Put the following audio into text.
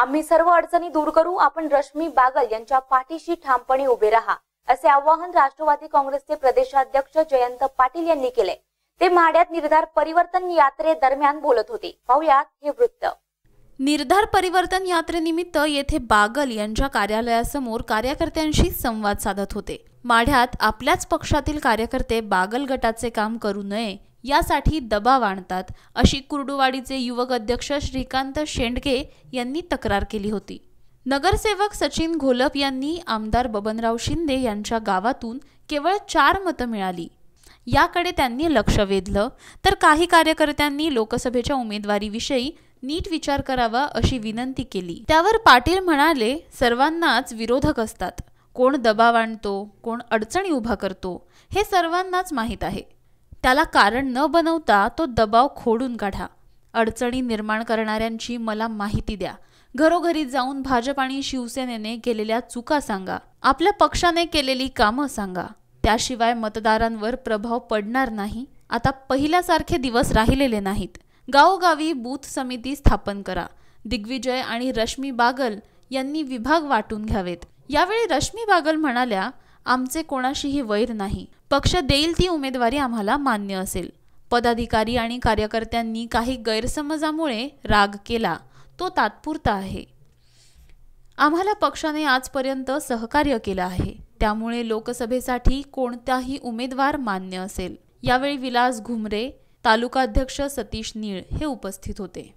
आम्ही सर्व अडचणी दूर करू आपण रश्मी बागल यांच्या पाठीशी ठामपणे उभे राहा असे आवाहन राष्ट्रवादी काँग्रेसचे प्रदेशाध्यक्ष जयंत पाटील यांनी केले ते माड्यात निर्धार परिवर्तन यात्रे दरम्यान बोलत होते पाहुयात हे वृत्त निर्धार परिवर्तन यात्रेनिमित्त येथे बागल यांच्या कार्यालयासमोर कार्यकर्त्यांशी संवाद साधत होते माढ्यात आपल्याच पक्षातील कार्यकर्ते बागल गटाचे काम करू नये यासाठी दबाव आणतात अशी कुर्डुवाडीचे युवक अध्यक्ष श्रीकांत शेंडगे यांनी तक्रार केली होती नगरसेवक सचिन घोलप यांनी आमदार बबनराव शिंदे यांच्या गावातून केवळ चार मतं मिळाली याकडे त्यांनी लक्ष वेधलं तर काही कार्यकर्त्यांनी लोकसभेच्या उमेदवारीविषयी नीट विचार करावा अशी विनंती केली त्यावर पाटील म्हणाले सर्वांनाच विरोधक असतात कोण दबाव आणतो कोण अडचणी उभा करतो हे सर्वांनाच माहीत आहे त्याला कारण न बनवता तो दबाव खोडून काढा अडचणी निर्माण करणाऱ्यांची मला माहिती द्या घरोघरी जाऊन भाजप आणि शिवसेनेने केलेल्या चुका सांगा आपल्या पक्षाने केलेली कामं सांगा त्याशिवाय मतदारांवर प्रभाव पडणार नाही आता पहिल्यासारखे दिवस राहिलेले नाहीत गावोगावी बूथ समिती स्थापन करा दिग्विजय आणि रश्मी बागल यांनी विभाग वाटून घ्यावेत यावेळी रश्मी बागल म्हणाल्या आमचे कोणाशीही वैर नाही पक्ष देईल ती उमेदवारी आम्हाला मान्य असेल पदाधिकारी आणि कार्यकर्त्यांनी काही गैरसमजामुळे राग केला तो तात्पुरता आहे आम्हाला पक्षाने आजपर्यंत सहकार्य केलं आहे त्यामुळे लोकसभेसाठी कोणताही उमेदवार मान्य असेल यावेळी विलास घुमरे तालुकाध्यक्ष सतीश नीळ हे उपस्थित होते